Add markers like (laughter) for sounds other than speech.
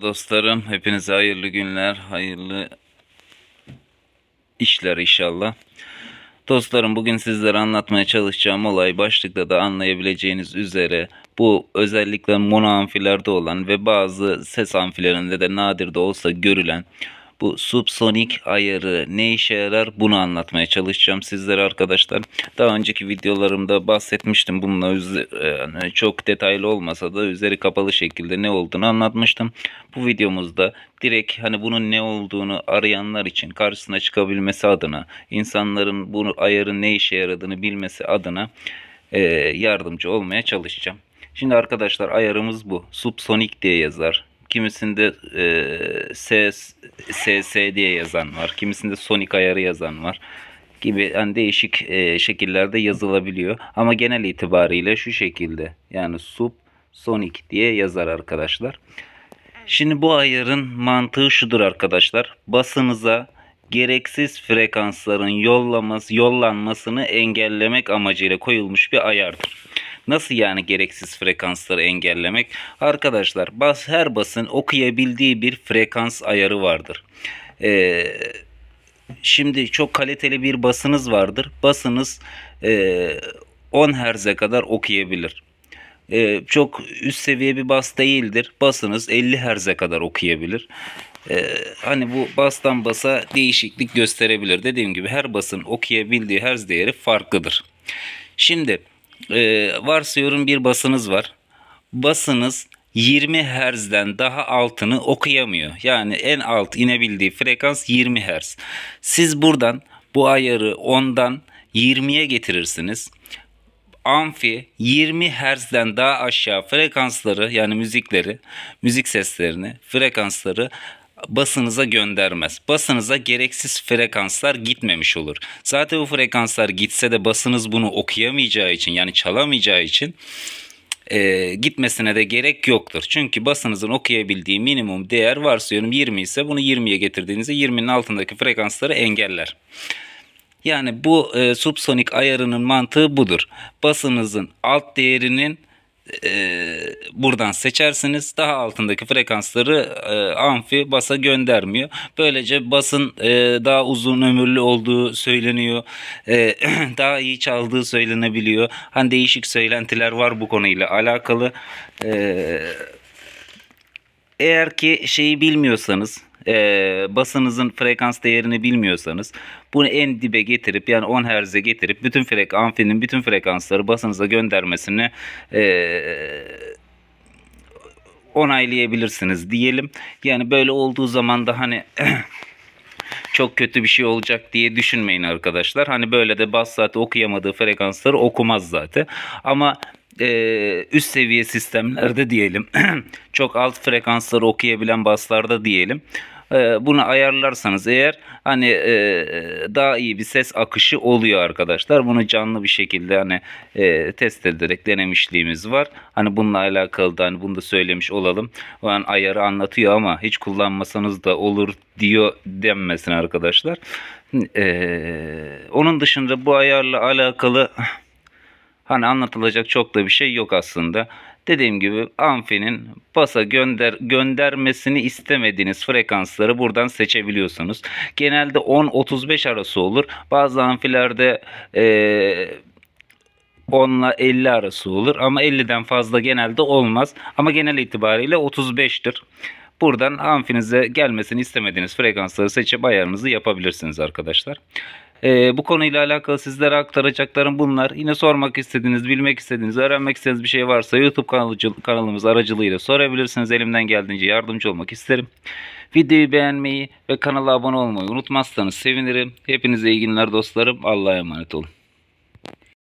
Dostlarım hepinize hayırlı günler, hayırlı işler inşallah. Dostlarım bugün sizlere anlatmaya çalışacağım olay başlıkta da anlayabileceğiniz üzere bu özellikle mono amfilerde olan ve bazı ses amfilerinde de nadir de olsa görülen bu subsonik ayarı ne işe yarar bunu anlatmaya çalışacağım sizlere arkadaşlar. Daha önceki videolarımda bahsetmiştim. Bununla e, yani çok detaylı olmasa da üzeri kapalı şekilde ne olduğunu anlatmıştım. Bu videomuzda direkt hani bunun ne olduğunu arayanlar için karşısına çıkabilmesi adına insanların bu ayarın ne işe yaradığını bilmesi adına e, yardımcı olmaya çalışacağım. Şimdi arkadaşlar ayarımız bu. Subsonik diye yazar. Kimisinde e, S, SS diye yazan var. Kimisinde Sonic ayarı yazan var gibi yani değişik e, şekillerde yazılabiliyor. Ama genel itibariyle şu şekilde yani sub Sonic diye yazar arkadaşlar. Şimdi bu ayarın mantığı şudur arkadaşlar. Basınıza gereksiz frekansların yollaması, yollanmasını engellemek amacıyla koyulmuş bir ayardır. Nasıl yani gereksiz frekansları engellemek? Arkadaşlar bas, her basın okuyabildiği bir frekans ayarı vardır. Ee, şimdi çok kaliteli bir basınız vardır. Basınız e, 10 Hz'e kadar okuyabilir. Ee, çok üst seviye bir bas değildir. Basınız 50 Hz'e kadar okuyabilir. Ee, hani bu bastan basa değişiklik gösterebilir. Dediğim gibi her basın okuyabildiği herz değeri farklıdır. Şimdi e, varsayıyorum bir basınız var. Basınız 20 Hz'den daha altını okuyamıyor. Yani en alt inebildiği frekans 20 Hz. Siz buradan bu ayarı 10'dan 20'ye getirirsiniz. Amfi 20 Hz'den daha aşağı frekansları yani müzikleri, müzik seslerini, frekansları basınıza göndermez. Basınıza gereksiz frekanslar gitmemiş olur. Zaten bu frekanslar gitse de basınız bunu okuyamayacağı için yani çalamayacağı için e, gitmesine de gerek yoktur. Çünkü basınızın okuyabildiği minimum değer varsayıyorum 20 ise bunu 20'ye getirdiğinizde 20'nin altındaki frekansları engeller. Yani bu e, subsonik ayarının mantığı budur. Basınızın alt değerinin e, buradan seçersiniz. Daha altındaki frekansları e, amfi basa göndermiyor. Böylece basın e, daha uzun ömürlü olduğu söyleniyor. E, (clears throat) daha iyi çaldığı söylenebiliyor. Hani değişik söylentiler var bu konuyla alakalı. eğer ki şeyi bilmiyorsanız e, basınızın frekans değerini bilmiyorsanız bunu en dibe getirip yani 10 Hz'e getirip bütün frek amfinin bütün frekansları basınıza göndermesini e, onaylayabilirsiniz diyelim. Yani böyle olduğu zaman da hani (clears throat) çok kötü bir şey olacak diye düşünmeyin arkadaşlar. Hani böyle de bas zaten okuyamadığı frekansları okumaz zaten. Ama e, üst seviye sistemlerde diyelim (clears throat) çok alt frekansları okuyabilen baslarda diyelim ee, bunu ayarlarsanız eğer hani e, daha iyi bir ses akışı oluyor arkadaşlar. Bunu canlı bir şekilde hani e, test ederek denemişliğimiz var. Hani bununla alakalı da hani bunu da söylemiş olalım. O an ayarı anlatıyor ama hiç kullanmasanız da olur diyor denmesin arkadaşlar. Ee, onun dışında bu ayarla alakalı hani anlatılacak çok da bir şey yok aslında. Dediğim gibi amfinin basa gönder göndermesini istemediğiniz frekansları buradan seçebiliyorsunuz. Genelde 10-35 arası olur. Bazı amfilerde ee, 10 ile 50 arası olur ama 50'den fazla genelde olmaz ama genel itibariyle 35'tir. Buradan amfinize gelmesini istemediğiniz frekansları seçip ayarınızı yapabilirsiniz arkadaşlar. Ee, bu konuyla alakalı sizlere aktaracaklarım bunlar. Yine sormak istediğiniz, bilmek istediğiniz, öğrenmek istediğiniz bir şey varsa YouTube kanalımız aracılığıyla sorabilirsiniz. Elimden geldiğince yardımcı olmak isterim. Videoyu beğenmeyi ve kanala abone olmayı unutmazsanız sevinirim. Hepinize iyi günler dostlarım. Allah'a emanet olun.